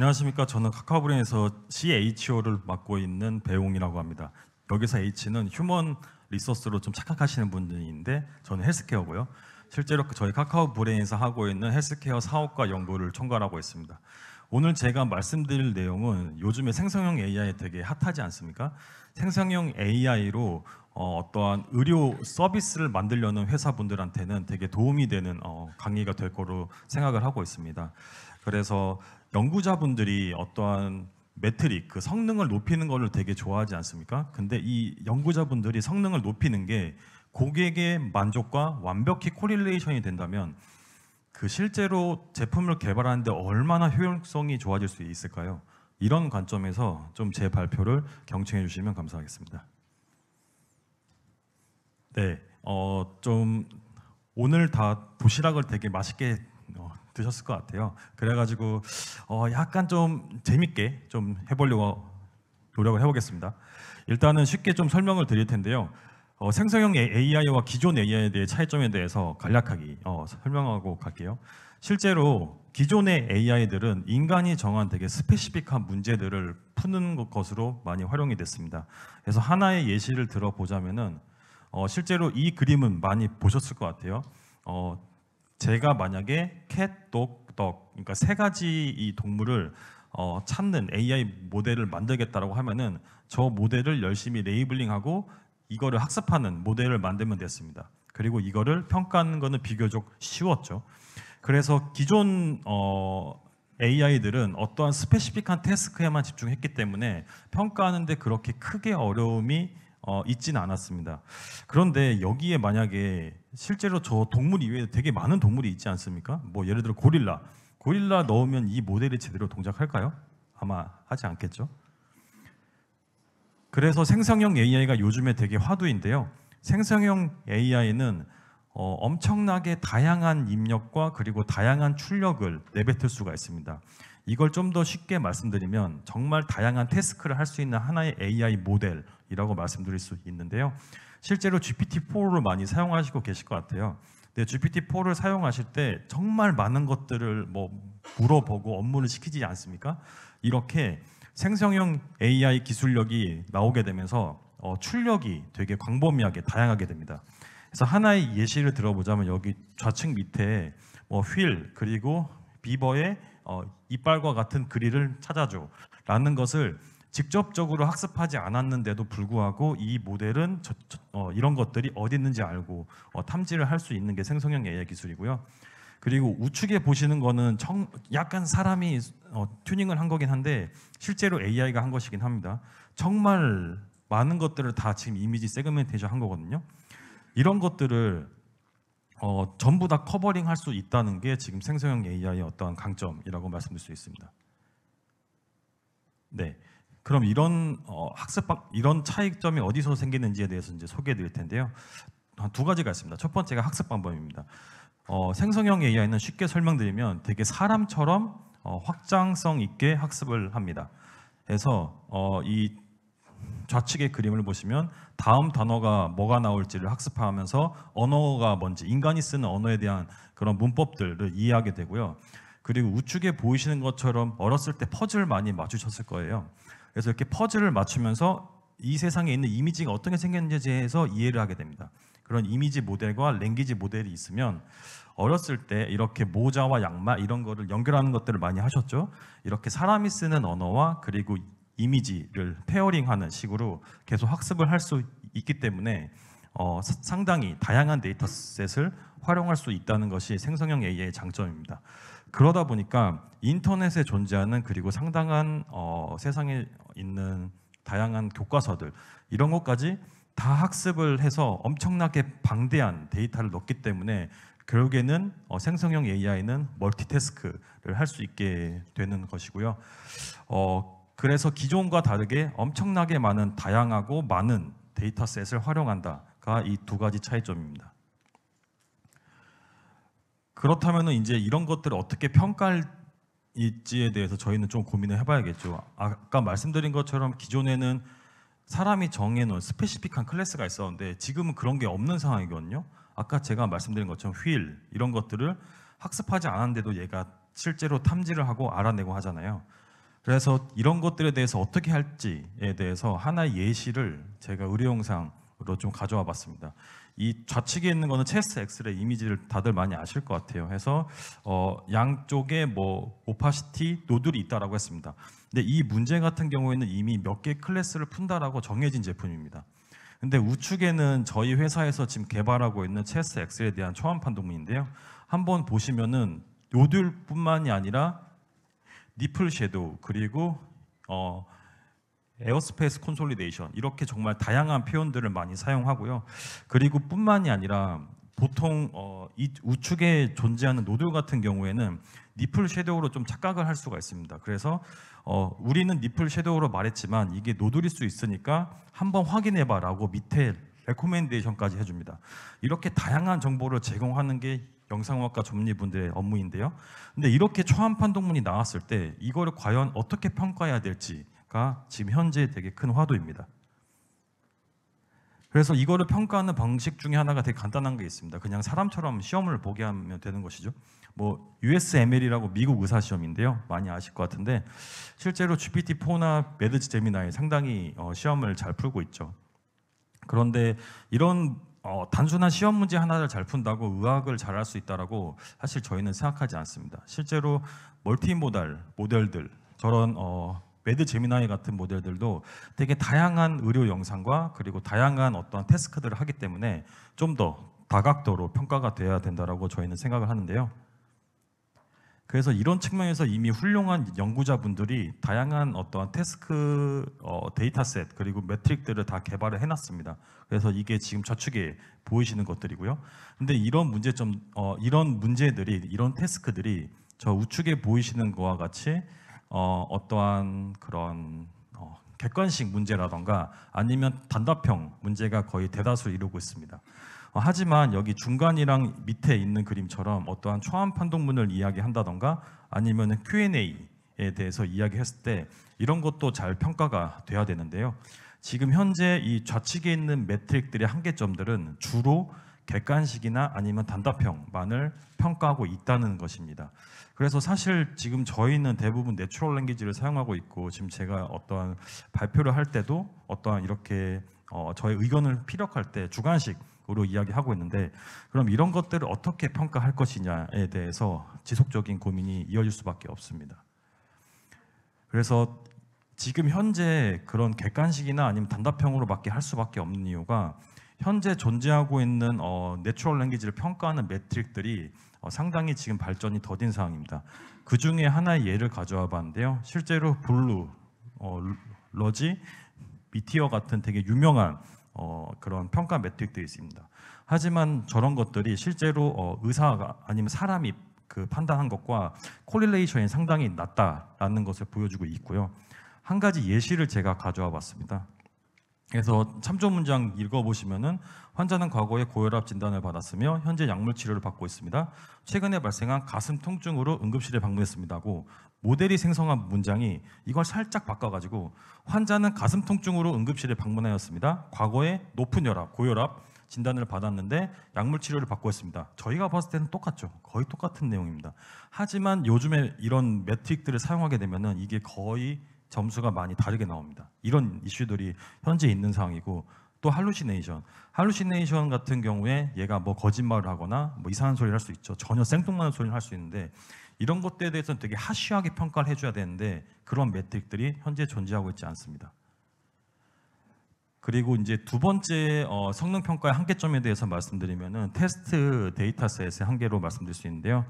안녕하십니까. 저는 카카오브랜인에서 CHO를 맡고 있는 배웅이라고 합니다. 여기서 H는 휴먼 리소스로 좀 착각하시는 분들인데 저는 헬스케어고요. 실제로 저희 카카오브랜인에서 하고 있는 헬스케어 사업과 연구를 총괄하고 있습니다. 오늘 제가 말씀드릴 내용은 요즘에 생성형 AI 되게 핫하지 않습니까? 생성형 AI로 어, 떠한 의료 서비스를 만들려는 회사분들한테는 되게 도움이 되는 어, 강의가 될 거로 생각을 하고 있습니다. 그래서 연구자분들이 어떠한 매트릭, 그 성능을 높이는 것을 되게 좋아하지 않습니까? 근데 이 연구자분들이 성능을 높이는 게 고객의 만족과 완벽히 코릴레이션이 된다면 그 실제로 제품을 개발하는데 얼마나 효용성이 좋아질 수 있을까요? 이런 관점에서 좀 제 발표를 경청해 주시면 감사하겠습니다. 네, 어, 좀 오늘 다 도시락을 되게 맛있게 드셨을 것 같아요. 그래가지고 어, 약간 좀 재밌게 좀 해보려고 노력을 해보겠습니다. 일단은 쉽게 좀 설명을 드릴 텐데요. 어, 생성형 AI와 기존 AI에 대해 차이점에 대해서 간략하게 어, 설명하고 갈게요. 실제로 기존의 AI들은 인간이 정한 되게 스페시픽한 문제들을 푸는 것으로 많이 활용이 됐습니다. 그래서 하나의 예시를 들어보자면은 어, 실제로 이 그림은 많이 보셨을 것 같아요. 어, 제가 만약에 캣, 독, 덕 그러니까 세 가지 이 동물을 어, 찾는 AI 모델을 만들겠다라고 하면은 저 모델을 열심히 레이블링하고 이거를 학습하는 모델을 만들면 됐습니다. 그리고 이거를 평가하는 거는 비교적 쉬웠죠. 그래서 기존 어, AI들은 어떠한 스페시픽한 태스크에만 집중했기 때문에 평가하는데 그렇게 크게 어려움이 어, 있지는 않았습니다. 그런데 여기에 만약에 실제로 저 동물 이외에 되게 많은 동물이 있지 않습니까? 뭐 예를 들어 고릴라. 고릴라 넣으면 이 모델이 제대로 동작할까요? 아마 하지 않겠죠. 그래서 생성형 AI가 요즘에 되게 화두인데요. 생성형 AI는 어, 엄청나게 다양한 입력과 그리고 다양한 출력을 내뱉을 수가 있습니다. 이걸 좀 더 쉽게 말씀드리면 정말 다양한 테스크를할 수 있는 하나의 AI 모델이라고 말씀드릴 수 있는데요. 실제로 GPT-4를 많이 사용하시고 계실 것 같아요. 근 GPT-4를 사용하실 때 정말 많은 것들을 뭐 물어보고 업무를 시키지 않습니까? 이렇게 생성형 AI 기술력이 나오게 되면서 어, 출력이 되게 광범위하게 다양하게 됩니다. 그래서 하나의 예시를 들어보자면 여기 좌측 밑에 뭐휠 그리고 비버의 어, 이빨과 같은 그릴을 찾아줘라는 것을 직접적으로 학습하지 않았는데도 불구하고 이 모델은 저, 저, 어, 이런 것들이 어디 있는지 알고 어, 탐지를 할 수 있는 게 생성형 AI 기술이고요. 그리고 우측에 보시는 거는 청, 약간 사람이 어, 튜닝을 한 거긴 한데 실제로 AI가 한 것이긴 합니다. 정말 많은 것들을 다 지금 이미지 세그멘테이션 한 거거든요. 이런 것들을 어, 전부 다 커버링 할 수 있다는 게 지금 생성형 AI의 어떠한 강점이라고 말씀드릴 수 있습니다. 네. 그럼 이런 어, 학습 이런 차이점이 어디서 생기는지에 대해서 이제 소개해 드릴 텐데요. 두 가지가 있습니다. 첫 번째가 학습 방법입니다. 어, 생성형 AI는 쉽게 설명드리면 되게 사람처럼 어, 확장성 있게 학습을 합니다. 그래서 어, 이 좌측의 그림을 보시면 다음 단어가 뭐가 나올지를 학습하면서 언어가 뭔지 인간이 쓰는 언어에 대한 그런 문법들을 이해하게 되고요. 그리고 우측에 보이시는 것처럼 어렸을 때 퍼즐 많이 맞추셨을 거예요. 그래서 이렇게 퍼즐을 맞추면서 이 세상에 있는 이미지가 어떻게 생겼는지에 대해서 이해를 하게 됩니다. 그런 이미지 모델과 랭귀지 모델이 있으면 어렸을 때 이렇게 모자와 양말 이런 거를 연결하는 것들을 많이 하셨죠. 이렇게 사람이 쓰는 언어와 그리고 이미지를 페어링하는 식으로 계속 학습을 할 수 있기 때문에 어, 상당히 다양한 데이터셋을 활용할 수 있다는 것이 생성형 AI의 장점입니다. 그러다 보니까 인터넷에 존재하는 그리고 상당한 어, 세상에 있는 다양한 교과서들 이런 것까지 다 학습을 해서 엄청나게 방대한 데이터를 넣기 때문에 결국에는 어, 생성형 AI는 멀티태스크를 할 수 있게 되는 것이고요. 어, 그래서 기존과 다르게 엄청나게 많은 다양하고 많은 데이터셋을 활용한다가 이 두 가지 차이점입니다. 그렇다면 이제 이런 것들을 어떻게 평가할지에 대해서 저희는 좀 고민을 해봐야겠죠. 아까 말씀드린 것처럼 기존에는 사람이 정해놓은 스페시픽한 클래스가 있었는데 지금은 그런 게 없는 상황이거든요. 아까 제가 말씀드린 것처럼 휠 이런 것들을 학습하지 않았는데도 얘가 실제로 탐지를 하고 알아내고 하잖아요. 그래서 이런 것들에 대해서 어떻게 할지에 대해서 하나의 예시를 제가 의료영상으로 좀 가져와 봤습니다. 이 좌측에 있는 거는 체스 엑스레이 이미지를 다들 많이 아실 것 같아요. 해서 어, 양쪽에 뭐 오파시티 노들이 있다라고 했습니다. 근데 이 문제 같은 경우에는 이미 몇 개 클래스를 푼다라고 정해진 제품입니다. 근데 우측에는 저희 회사에서 지금 개발하고 있는 체스 엑스에 대한 초안 판독문인데요. 한번 보시면은 노들뿐만이 아니라 니플 섀도우 그리고 어, 에어스페이스 콘솔리데이션 이렇게 정말 다양한 표현들을 많이 사용하고요. 그리고 뿐만이 아니라 보통 어, 이 우측에 존재하는 노드 같은 경우에는 니플 섀도우로 좀 착각을 할 수가 있습니다. 그래서 어, 우리는 니플 섀도우로 말했지만 이게 노드일 수 있으니까 한번 확인해봐라고 밑에 레코멘데이션까지 해줍니다. 이렇게 다양한 정보를 제공하는 게 영상학과 전문의분들의 업무인데요. 근데 이렇게 초안 판동문이 나왔을 때 이거를 과연 어떻게 평가해야 될지가 지금 현재 되게 큰 화두입니다. 그래서 이거를 평가하는 방식 중에 하나가 되게 간단한 게 있습니다. 그냥 사람처럼 시험을 보게 하면 되는 것이죠. 뭐 USML이라고 미국 의사 시험인데요. 많이 아실 것 같은데 실제로 GPT-4나 매드지 제미나에 상당히 어, 시험을 잘 풀고 있죠. 그런데 이런 어, 단순한 시험 문제 하나를 잘 푼다고 의학을 잘할 수 있다라고 사실 저희는 생각하지 않습니다. 실제로 멀티모달 모델들 저런 어, 매드 제미나이 같은 모델들도 되게 다양한 의료 영상과 그리고 다양한 어떠한 스크들을 하기 때문에 좀 더 다각도로 평가가 돼야 된다라고 저희는 생각을 하는데요. 그래서 이런 측면에서 이미 훌륭한 연구자분들이 다양한 어떠한 테스크 어, 데이터셋 그리고 매트릭들을 다 개발을 해놨습니다. 그래서 이게 지금 저축에 보이시는 것들이고요. 근데 이런 문제점, 어, 이런 문제들이, 이런 테스크들이 저 우측에 보이시는 것과 같이 어, 어떠한 그런 어, 객관식 문제라던가 아니면 단답형 문제가 거의 대다수 이루고 있습니다. 어, 하지만 여기 중간이랑 밑에 있는 그림처럼 어떠한 초안 판독문을 이야기한다던가 아니면 Q&A에 대해서 이야기했을 때 이런 것도 잘 평가가 돼야 되는데요. 지금 현재 이 좌측에 있는 매트릭들의 한계점들은 주로 객관식이나 아니면 단답형만을 평가하고 있다는 것입니다. 그래서 사실 지금 저희는 대부분 내추럴 랭귀지를 사용하고 있고 지금 제가 어떠한 발표를 할 때도 어떠한 이렇게 어, 저의 의견을 피력할 때 주관식 으로 이야기하고 있는데 그럼 이런 것들을 어떻게 평가할 것이냐에 대해서 지속적인 고민이 이어질 수밖에 없습니다. 그래서 지금 현재 그런 객관식이나 아니면 단답형으로 맞게 할 수밖에 없는 이유가 현재 존재하고 있는 어, 내추럴 랭귀지를 평가하는 매트릭들이 어, 상당히 지금 발전이 더딘 상황입니다. 그 중에 하나의 예를 가져와 봤는데요. 실제로 블루, 어, 러지, 미티어 같은 되게 유명한 어, 그런 평가 매트릭도 있습니다. 하지만 저런 것들이 실제로 어, 의사가 아니면 사람이 그 판단한 것과 콜릴레이션이 상당히 낮다라는 것을 보여주고 있고요. 한 가지 예시를 제가 가져와 봤습니다. 그래서 참조 문장 읽어보시면은 환자는 과거에 고혈압 진단을 받았으며 현재 약물 치료를 받고 있습니다. 최근에 발생한 가슴 통증으로 응급실에 방문했습니다고 모델이 생성한 문장이 이걸 살짝 바꿔가지고 환자는 가슴 통증으로 응급실에 방문하였습니다. 과거에 높은 혈압, 고혈압 진단을 받았는데 약물 치료를 받고 있습니다. 저희가 봤을 때는 똑같죠. 거의 똑같은 내용입니다. 하지만 요즘에 이런 매트릭들을 사용하게 되면은 이게 거의 점수가 많이 다르게 나옵니다. 이런 이슈들이 현재 있는 상황이고 또 할루시네이션. 할루시네이션 같은 경우에 얘가 뭐 거짓말을 하거나 뭐 이상한 소리를 할 수 있죠. 전혀 생뚱맞은 소리를 할 수 있는데 이런 것들에 대해서는 되게 하시하게 평가를 해줘야 되는데 그런 매트릭들이 현재 존재하고 있지 않습니다. 그리고 이제 두 번째 어, 성능 평가의 한계점에 대해서 말씀드리면은 테스트 데이터셋의 한계로 말씀드릴 수 있는데요.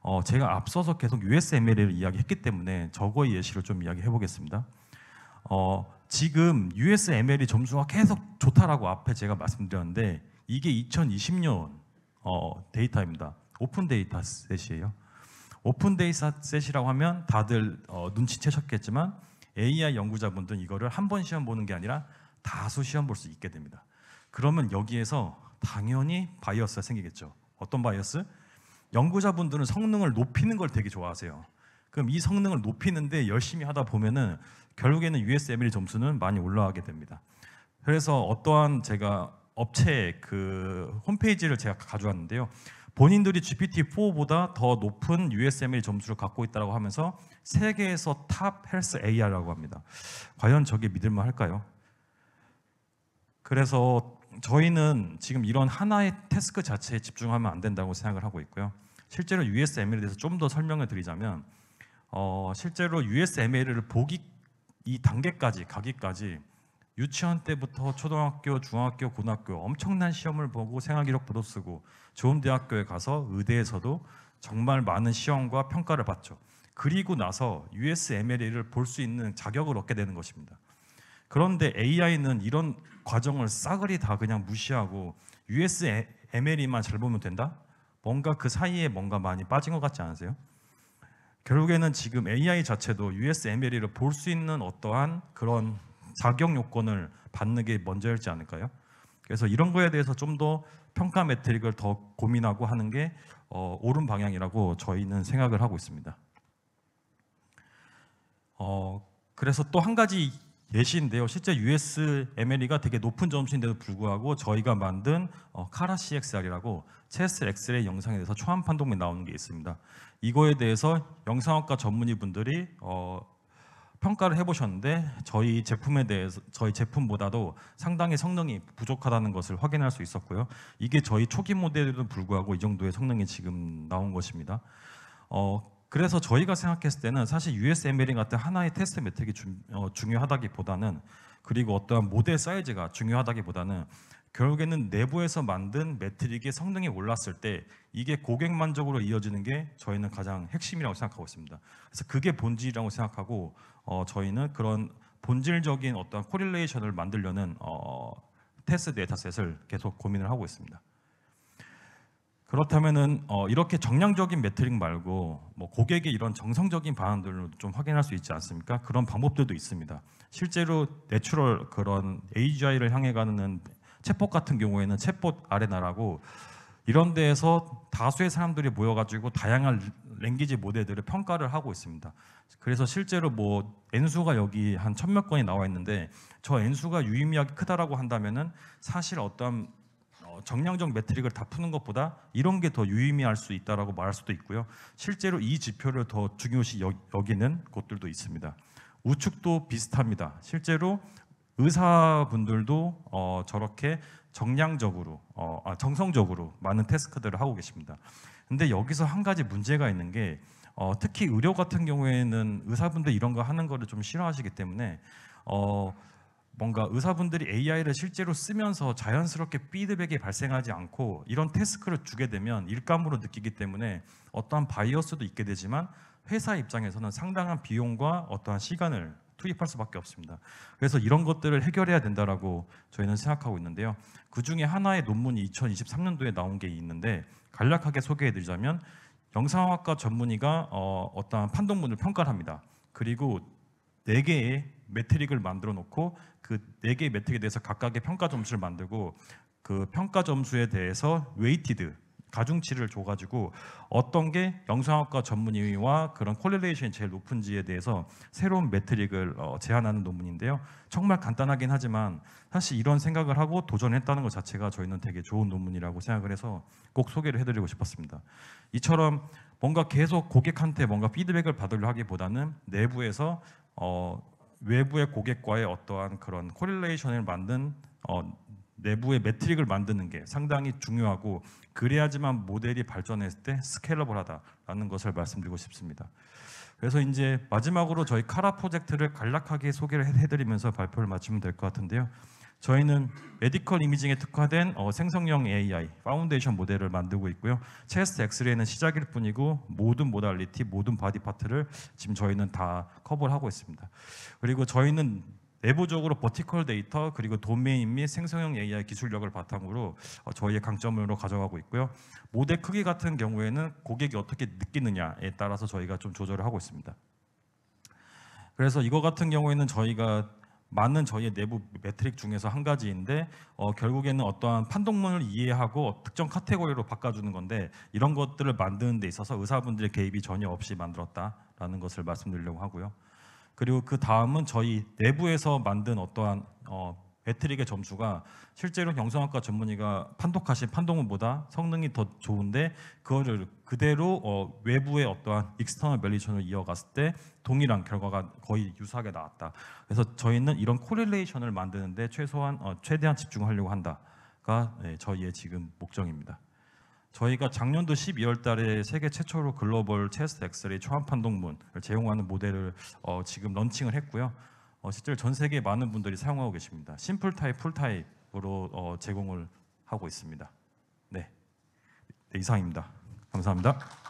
어, 제가 앞서서 계속 USML을 이야기했기 때문에 저거의 예시를 좀 이야기해 보겠습니다. 어, 지금 USML이 점수가 계속 좋다라고 앞에 제가 말씀드렸는데 이게 2020년 어, 데이터입니다. 오픈 데이터셋이에요. 오픈데이 셋이라고 하면 다들 어, 눈치채셨겠지만 AI 연구자분들은 이거를 한 번 시험 보는 게 아니라 다수 시험 볼 수 있게 됩니다. 그러면 여기에서 당연히 바이어스가 생기겠죠. 어떤 바이어스? 연구자분들은 성능을 높이는 걸 되게 좋아하세요. 그럼 이 성능을 높이는데 열심히 하다 보면은 결국에는 USML 점수는 많이 올라가게 됩니다. 그래서 어떠한 제가 업체 그 홈페이지를 제가 가져왔는데요. 본인들이 GPT-4보다 더 높은 USML 점수를 갖고 있다고 하면서 세계에서 탑 헬스 AI라고 합니다. 과연 저게 믿을만 할까요? 그래서 저희는 지금 이런 하나의 태스크 자체에 집중하면 안 된다고 생각을 하고 있고요. 실제로 USML에 대해서 좀 더 설명을 드리자면 어, 실제로 USML을 보기 이 단계까지 가기까지 유치원 때부터 초등학교, 중학교, 고등학교 엄청난 시험을 보고 생활 기록부도 쓰고 좋은 대학교에 가서 의대에서도 정말 많은 시험과 평가를 받죠. 그리고 나서 u s m l e 를볼 수 있는 자격을 얻게 되는 것입니다. 그런데 AI는 이런 과정을 싸그리 다 그냥 무시하고 USMLE만 잘 보면 된다? 뭔가 그 사이에 뭔가 많이 빠진 것 같지 않으세요? 결국에는 지금 AI 자체도 USMLE를 볼 수 있는 어떠한 그런 자격 요건을 받는 게 먼저일지 않을까요? 그래서 이런 거에 대해서 좀 더 평가 매트릭을 더 고민하고 하는 게 어, 옳은 방향이라고 저희는 생각을 하고 있습니다. 어, 그래서 또 한 가지 예시인데요. 실제 USMLE가 되게 높은 점수인데도 불구하고 저희가 만든 어, 카라 CXR이라고 체스 엑스레이 영상에 대해서 초안 판독이 나오는 게 있습니다. 이거에 대해서 영상학과 전문의분들이 어, 평가를 해보셨는데 저희 제품에 대해서 저희 제품보다도 상당히 성능이 부족하다는 것을 확인할 수 있었고요. 이게 저희 초기 모델에도 불구하고 이 정도의 성능이 지금 나온 것입니다. 어, 그래서 저희가 생각했을 때는 사실 US 엠베링 같은 하나의 테스트 매트릭이 주, 어, 중요하다기보다는 그리고 어떠한 모델 사이즈가 중요하다기보다는 결국에는 내부에서 만든 매트릭의 성능이 올랐을 때 이게 고객 만족으로 이어지는 게 저희는 가장 핵심이라고 생각하고 있습니다. 그래서 그게 본질이라고 생각하고 어, 저희는 그런 본질적인 어떤 코릴레이션을 만들려는 어, 테스트 데이터셋을 계속 고민을 하고 있습니다. 그렇다면은 어, 이렇게 정량적인 매트릭 말고 뭐 고객의 이런 정성적인 반응들을 좀 확인할 수 있지 않습니까? 그런 방법들도 있습니다. 실제로 내추럴 그런 AGI를 향해 가는 체봇 같은 경우에는 체봇 아레나라고 이런 데에서 다수의 사람들이 모여가지고 다양한 랭귀지 모델들을 평가를 하고 있습니다. 그래서 실제로 뭐 N수가 여기 한 천몇 건이 나와 있는데 저 N수가 유의미하게 크다라고 한다면은 사실 어떤 어, 정량적 매트릭을 다 푸는 것보다 이런 게 더 유의미할 수 있다라고 말할 수도 있고요. 실제로 이 지표를 더 중요시 여기는 곳들도 있습니다. 우측도 비슷합니다. 실제로 의사분들도 어, 저렇게 정량적으로, 어, 아, 정성적으로 많은 태스크들을 하고 계십니다. 근데 여기서 한 가지 문제가 있는 게 어, 특히 의료 같은 경우에는 의사분들 이런 거 하는 거를 좀 싫어하시기 때문에 어, 뭔가 의사분들이 AI를 실제로 쓰면서 자연스럽게 피드백이 발생하지 않고 이런 태스크를 주게 되면 일감으로 느끼기 때문에 어떠한 바이어스도 있게 되지만 회사 입장에서는 상당한 비용과 어떠한 시간을 투입할 수밖에 없습니다. 그래서 이런 것들을 해결해야 된다라고 저희는 생각하고 있는데요. 그 중에 하나의 논문이 2023년도에 나온 게 있는데 간략하게 소개해드리자면 영상학과 전문의가 어, 어떠한 판독문을 평가를 합니다. 그리고 네 개의 매트릭을 만들어 놓고 그 네 개의 매트릭에 대해서 각각의 평가 점수를 만들고 그 평가 점수에 대해서 웨이티드 가중치를 줘가지고 어떤 게 영상학과 전문의와 그런 콜레레이션이 제일 높은지에 대해서 새로운 매트릭을 어, 제안하는 논문인데요. 정말 간단하긴 하지만 사실 이런 생각을 하고 도전했다는 것 자체가 저희는 되게 좋은 논문이라고 생각을 해서 꼭 소개를 해드리고 싶었습니다. 이처럼 뭔가 계속 고객한테 뭔가 피드백을 받으려 하기보다는 내부에서 어, 외부의 고객과의 어떠한 그런 코릴레이션을 만든 어, 내부의 매트릭을 만드는 게 상당히 중요하고 그래야지만 모델이 발전했을 때 스케일러블하다라는 것을 말씀드리고 싶습니다. 그래서 이제 마지막으로 저희 카라 프로젝트를 간략하게 소개를 해드리면서 발표를 마치면 될 것 같은데요. 저희는 메디컬 이미징에 특화된 어, 생성형 AI 파운데이션 모델을 만들고 있고요. 체스트 엑스레이는 시작일 뿐이고 모든 모달리티, 모든 바디 파트를 지금 저희는 다 커버를 하고 있습니다. 그리고 저희는 내부적으로 버티컬 데이터 그리고 도메인 및 생성형 AI 기술력을 바탕으로 어, 저희의 강점으로 가져가고 있고요. 모델 크기 같은 경우에는 고객이 어떻게 느끼느냐에 따라서 저희가 좀 조절을 하고 있습니다. 그래서 이거 같은 경우에는 저희가 많은 저희의 내부 매트릭 중에서 한 가지인데 어, 결국에는 어떠한 판독문을 이해하고 특정 카테고리로 바꿔주는 건데 이런 것들을 만드는 데 있어서 의사분들의 개입이 전혀 없이 만들었다라는 것을 말씀드리려고 하고요. 그리고 그 다음은 저희 내부에서 만든 어떠한 어, 배트릭의 점수가 실제로 경성학과 전문의가 판독하신 판독문보다 성능이 더 좋은데 그거를 그대로 어, 외부의 어떠한 익스터널 밸리션을 이어갔을 때 동일한 결과가 거의 유사하게 나왔다. 그래서 저희는 이런 코릴레이션을 만드는데 최소한 어, 최대한 집중하려고 한다가 네, 저희의 지금 목적입니다. 저희가 작년도 12월 달에 세계 최초로 글로벌 체스트 엑스레이 초안판 동문을 제공하는 모델을 어, 지금 런칭을 했고요. 어, 실제로 전 세계 많은 분들이 사용하고 계십니다. 심플 타입, 풀 타입으로 어, 제공을 하고 있습니다. 네. 네, 이상입니다. 감사합니다.